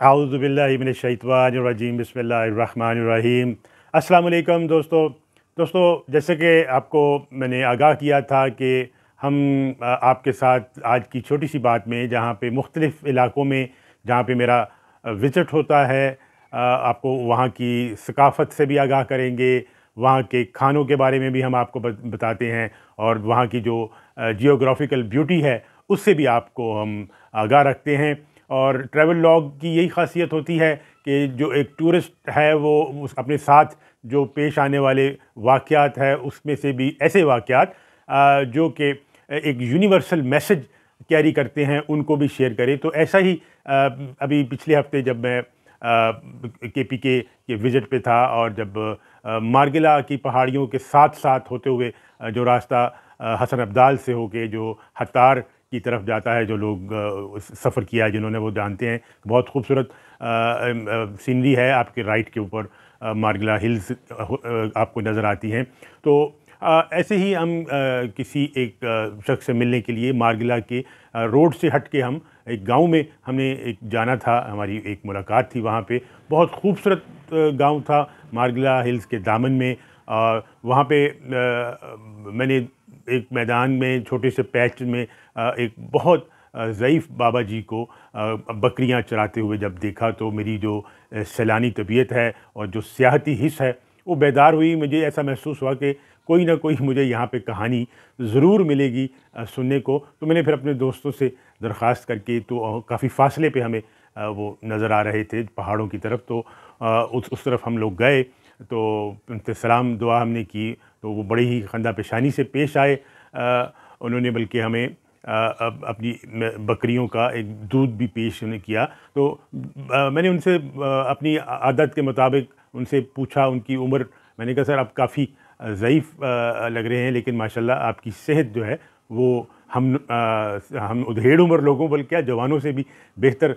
आउज़बिल्लिमिनशैतवानरजीम बसमीम अल्लाम दोस्तों दोस्तों जैसे कि आपको मैंने आगाह किया था कि हम आपके साथ आज की छोटी सी बात में जहाँ पे मुख्तलिफ़ इलाक़ों में जहाँ पे मेरा विज़िट होता है आपको वहाँ की सकाफ़त से भी आगाह करेंगे वहाँ के खानों के बारे में भी हम आपको बताते हैं और वहाँ की जो जियोग्राफिकल ब्यूटी है उससे भी आपको हम आगाह रखते हैं और ट्रैवल लॉग की यही खासियत होती है कि जो एक टूरिस्ट है वो उस अपने साथ जो पेश आने वाले वाक़ात है उसमें से भी ऐसे वाक़ात जो कि एक यूनिवर्सल मैसेज कैरी करते हैं उनको भी शेयर करें तो ऐसा ही अभी पिछले हफ्ते जब मैं के पी के के विज़िट पे था और जब मार्गिला की पहाड़ियों के साथ साथ होते हुए जो रास्ता हसन अब्दाल से होके जो हतार की तरफ जाता है जो लोग सफ़र किया है जिन्होंने वो जानते हैं बहुत खूबसूरत सीनरी है आपके राइट के ऊपर मार्गला हिल्स आपको नज़र आती हैं तो आ, ऐसे ही हम आ, किसी एक शख्स से मिलने के लिए मार्गला के रोड से हट के हम एक गांव में हमने एक जाना था हमारी एक मुलाकात थी वहाँ पे बहुत खूबसूरत गांव था मार्गला हिल्स के दामन में वहाँ पे मैंने एक मैदान में छोटे से पैच में एक बहुत ज़यीफ़ बाबा जी को बकरियां चराते हुए जब देखा तो मेरी जो सैलानी तबीयत है और जो सियाहती हिस्स है वो बेदार हुई मुझे ऐसा महसूस हुआ कि कोई ना कोई मुझे यहाँ पे कहानी ज़रूर मिलेगी सुनने को तो मैंने फिर अपने दोस्तों से दरख्वास्त करके तो काफ़ी फासले पे हमें वो नज़र आ रहे थे पहाड़ों की तरफ तो उस उस तरफ हम लोग गए तो उनसे सलाम दुआ हमने की तो वो बड़े ही खंदा पेशानी से पेश आए उन्होंने बल्कि हमें अपनी बकरियों का एक दूध भी पेश उन्हें किया तो मैंने उनसे अपनी आदत के मुताबिक उनसे पूछा उनकी उम्र मैंने कहा सर आप काफ़ी ज़यीफ़ लग रहे हैं लेकिन माशाल्लाह आपकी सेहत जो है वो हम आ, हम उधेड़ उम्र लोगों बल्कि जवानों से भी बेहतर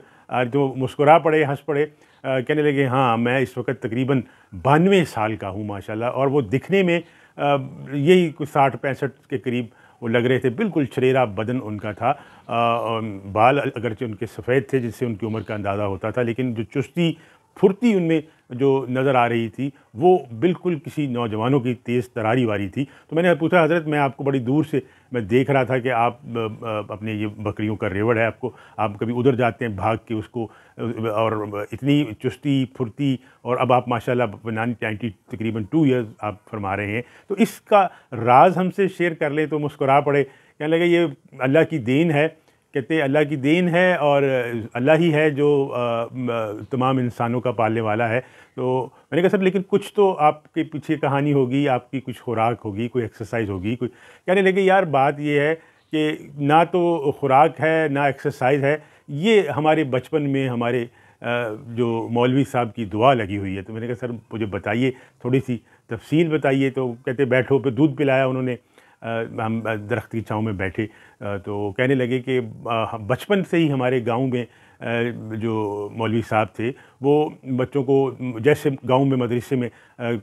जो मुस्कुरा पड़े हंस पड़े आ, कहने लगे हाँ मैं इस वक्त तकरीबन बानवे साल का हूँ माशाल्लाह और वो दिखने में यही कुछ साठ पैंसठ के करीब वो लग रहे थे बिल्कुल छरेरा बदन उनका था आ, बाल अगरचे उनके सफ़ेद थे जिससे उनकी उम्र का अंदाज़ा होता था लेकिन जो चुस्ती फुर्ती उनमें जो नज़र आ रही थी वो बिल्कुल किसी नौजवानों की तेज़ तरारी वाली थी तो मैंने पूछा हजरत मैं आपको बड़ी दूर से मैं देख रहा था कि आप अपने ये बकरियों का रेवड़ है आपको आप कभी उधर जाते हैं भाग के उसको और इतनी चुस्ती फुर्ती और अब आप माशाल्लाह नाइन्टी तकरीबन टू ईयर्स आप फरमा रहे हैं तो इसका राज हमसे शेयर कर ले तो मुस्कुरा पड़े कहने लगे ये अल्लाह की देन है कहते अल्लाह की देन है और अल्लाह ही है जो तमाम इंसानों का पालने वाला है तो मैंने कहा सर लेकिन कुछ तो आपके पीछे कहानी होगी आपकी कुछ खुराक होगी कोई एक्सरसाइज होगी कोई कहने लगे यार बात ये है कि ना तो खुराक है ना एक्सरसाइज है ये हमारे बचपन में हमारे जो मौलवी साहब की दुआ लगी हुई है तो मैंने कहा सर मुझे बताइए थोड़ी सी तफसील बताइए तो कहते बैठो पे दूध पिलाया उन्होंने हम दरख्त की छाँव में बैठे तो कहने लगे कि बचपन से ही हमारे गांव में जो मौलवी साहब थे वो बच्चों को जैसे गांव में मदरसे में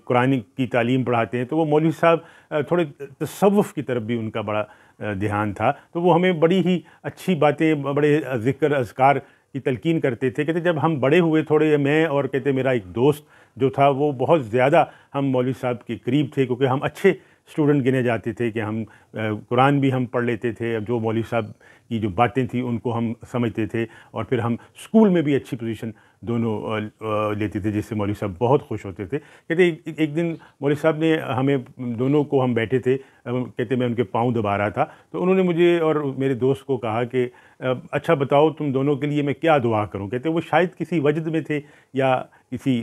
कुरानी की तालीम पढ़ाते हैं तो वो मौलवी साहब थोड़े तस्वुफ़ की तरफ भी उनका बड़ा ध्यान था तो वो हमें बड़ी ही अच्छी बातें बड़े ज़िक्र अजकार की तलकिन करते थे कहते जब हम बड़े हुए थोड़े मैं और कहते मेरा एक दोस्त जो था वो बहुत ज़्यादा हम मौलवी साहब के करीब थे क्योंकि हम अच्छे स्टूडेंट गिने जाते थे कि हम कुरान भी हम पढ़ लेते थे अब जो मौलवी साहब की जो बातें थी उनको हम समझते थे और फिर हम स्कूल में भी अच्छी पोजीशन दोनों लेते थे जिससे मौलवी साहब बहुत खुश होते थे कहते एक, दिन मौलवी साहब ने हमें दोनों को हम बैठे थे कहते मैं उनके पाँव दबा रहा था तो उन्होंने मुझे और मेरे दोस्त को कहा कि अच्छा बताओ तुम दोनों के लिए मैं क्या दुआ करूँ कहते वो शायद किसी वजद में थे या किसी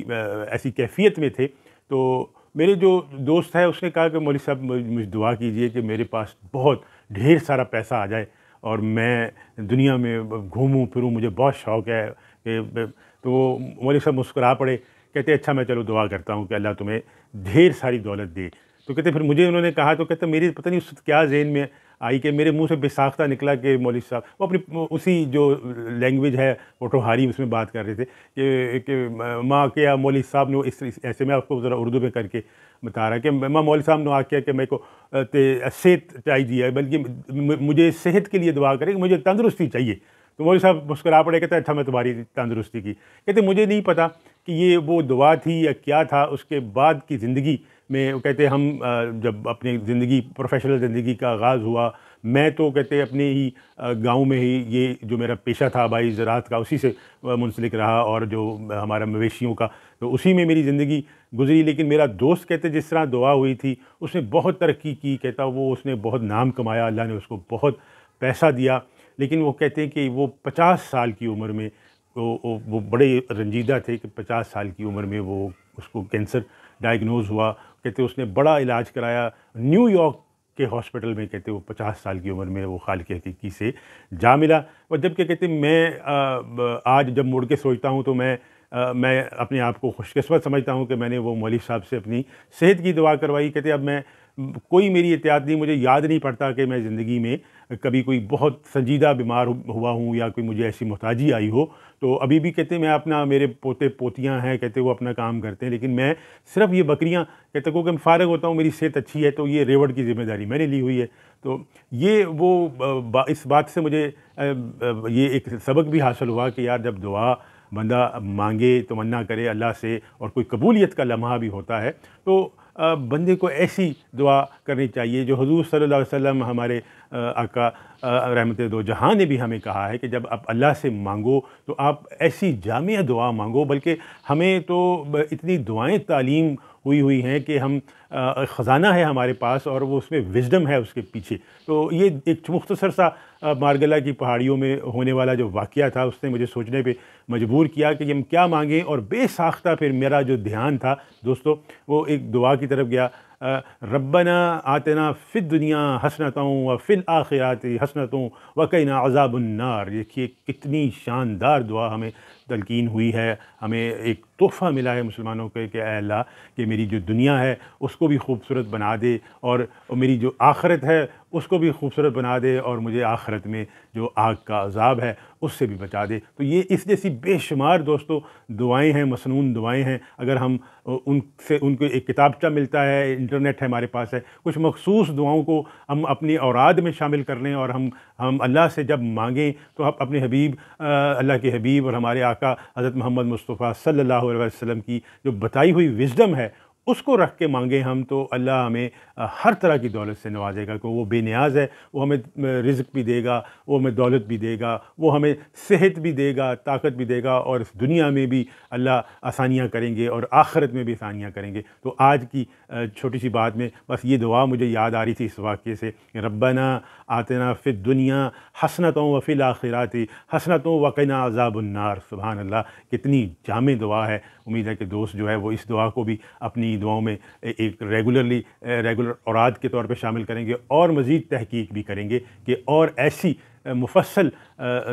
ऐसी कैफियत में थे तो मेरे जो दोस्त है उसने कहा कि मौली साहब मुझे दुआ कीजिए कि मेरे पास बहुत ढेर सारा पैसा आ जाए और मैं दुनिया में घूमूं फिरूं मुझे बहुत शौक है कि तो मौली साहब मुस्करा पड़े कहते अच्छा मैं चलो दुआ करता हूँ कि अल्लाह तुम्हें ढेर सारी दौलत दे तो कहते फिर मुझे उन्होंने कहा तो कहते मेरी पता नहीं उस क्या जेन में आई कि मेरे मुंह से बेसाख्ता निकला कि मौलिक साहब वो अपनी उसी जो लैंग्वेज है पोटोहारी तो उसमें बात कर रहे थे कि, कि माँ के या मौलिक साहब ने इस ऐसे में आपको ज़रा उर्दू में करके बता रहा है कि माँ मौलिक साहब ने आ किया कि मेरे को सेहत चाहिए बल्कि मुझे सेहत के लिए दुआ करें कि मुझे तंदुरुस्ती चाहिए तो मौलिक साहब मुस्करा पड़े कहते अच्छा मैं तुम्हारी तंदुरुस्ती की कहते मुझे नहीं पता कि ये वो दुआ थी या क्या था उसके बाद की ज़िंदगी में कहते हम जब अपनी ज़िंदगी प्रोफेशनल ज़िंदगी का आगाज़ हुआ मैं तो कहते अपने ही गांव में ही ये जो मेरा पेशा था भाई ज़रात का उसी से मुंसलिक रहा और जो हमारा मवेशियों का तो उसी में मेरी ज़िंदगी गुजरी लेकिन मेरा दोस्त कहते जिस तरह दुआ हुई थी उसने बहुत तरक्की की कहता वो उसने बहुत नाम कमाया अल्लाह ने उसको बहुत पैसा दिया लेकिन वो कहते हैं कि वो पचास साल की उम्र में वो वो बड़े रंजीदा थे कि पचास साल की उम्र में वो उसको कैंसर डायग्नोज़ हुआ कहते उसने बड़ा इलाज कराया न्यूयॉर्क के हॉस्पिटल में कहते वो पचास साल की उम्र में वो खाल के हकीकी से जा मिला और जब क्या कहते मैं आज जब मुड़ के सोचता हूँ तो मैं आ, मैं अपने आप को खुशकस्मत समझता हूँ कि मैंने वो मौलिक साहब से अपनी सेहत की दुआ करवाई कहते अब मैं कोई मेरी एहतियात नहीं मुझे याद नहीं पड़ता कि मैं ज़िंदगी में कभी कोई बहुत संजीदा बीमार हुआ हूँ या कोई मुझे ऐसी मोहताजी आई हो तो अभी भी कहते मैं अपना मेरे पोते पोतियाँ हैं कहते वो अपना काम करते हैं लेकिन मैं सिर्फ ये बकरियाँ कहते को कि मैं फारग होता हूँ मेरी सेहत अच्छी है तो ये रेवड़ की जिम्मेदारी मैंने ली हुई है तो ये वो बा, इस बात से मुझे ये एक सबक भी हासिल हुआ कि यार जब दुआ बंदा मांगे तमन्ना तो करे अल्लाह से और कोई कबूलियत का लम्हा भी होता है तो बंदे को ऐसी दुआ करनी चाहिए जो हजूर सल्ला वसम हमारे आका रहमत दो जहाँ ने भी हमें कहा है कि जब आप अल्लाह से मांगो तो आप ऐसी जामिया दुआ मांगो बल्कि हमें तो इतनी दुआएं तालीम हुई हुई हैं कि हम ख़जाना है हमारे पास और वो उसमें विजडम है उसके पीछे तो ये एक मुख्तसर सा मारगला की पहाड़ियों में होने वाला जो वाक़ था उसने मुझे सोचने पे मजबूर किया कि हम क्या मांगें और बेसाख्ता फिर मेरा जो ध्यान था दोस्तों वो एक दुआ की तरफ गया रबना आतना फ़िर दुनिया हसनतों व फ़िल आखिरत हसनतों ना अज़ाबन्नार देखिए कितनी शानदार दुआ हमें तलकिन हुई है हमें एक तोहफ़ा मिला है मुसलमानों के कि अल्लाह कि मेरी जो दुनिया है उसको भी खूबसूरत बना दे और मेरी जो आखरत है उसको भी खूबसूरत बना दे और मुझे आखरत में जो आग का अजाब है उससे भी बचा दे तो ये इस जैसी बेशुमार दोस्तों दुआएं हैं मसनून दुआएं हैं अगर हम उनसे उनको एक किताबचा मिलता है इंटरनेट है हमारे पास है कुछ मखसूस दुआओं को हम अपनी औराद में शामिल कर लें और हम हम अल्लाह से जब मांगें तो हम अपने हबीब अल्लाह के हबीब और हमारे आका हज़रत मोहम्मद मुस्तफ़ा सल्ला अलैहि की जो बताई हुई विजडम है उसको रख के मांगे हम तो अल्लाह हमें हर तरह की दौलत से नवाजेगा क्योंकि वो बेनियाज है वो हमें रिज़ भी देगा वो हमें दौलत भी देगा वो हमें सेहत भी देगा ताकत भी देगा और इस दुनिया में भी अल्लाह आसानियाँ करेंगे और आखिरत में भी आसानियाँ करेंगे तो आज की छोटी सी बात में बस ये दुआ मुझे याद आ रही थी इस वाक्य से रबना आतना फ़िर दुनिया हसनतों वफ़िल आखिराती हसनतों वकना अजाबुन्नार सुबहान कितनी जाम दुआ है उम्मीद है कि दोस्त जो है वो इस दुआ को भी अपनी दुआओं में एक रेगुलरली रेगुलर औराद के तौर पर शामिल करेंगे और मज़ीद तहकीक भी करेंगे कि और ऐसी मुफसल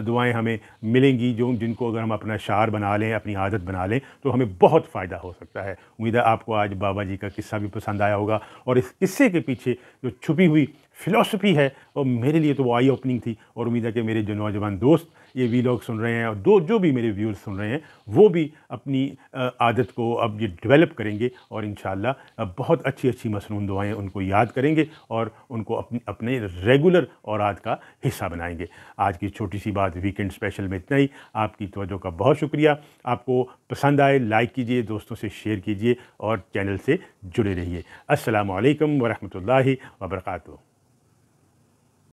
दुआएं हमें मिलेंगी जो जिनको अगर हम अपना शार बना लें अपनी आदत बना लें तो हमें बहुत फ़ायदा हो सकता है उम्मीद है आपको आज बाबा जी का किस्सा भी पसंद आया होगा और इस किस्से के पीछे जो छुपी हुई फ़िलासफ़ी है और मेरे लिए तो वो आई ओपनिंग थी और उम्मीद है कि मेरे जो नौजवान दोस्त ये वी सुन रहे हैं और दो जो भी मेरे व्यूअर्स सुन रहे हैं वो भी अपनी आदत को अब ये डेवलप करेंगे और इन बहुत अच्छी अच्छी मसनू दुआएँ उनको याद करेंगे और उनको अपने अपने रेगुलर और का हिस्सा बनाएंगे आज की छोटी सी बात वीकेंड स्पेशल में इतना ही आपकी तोजो का बहुत शुक्रिया आपको पसंद आए लाइक कीजिए दोस्तों से शेयर कीजिए और चैनल से जुड़े रहिए असलकम वरहमल वर्का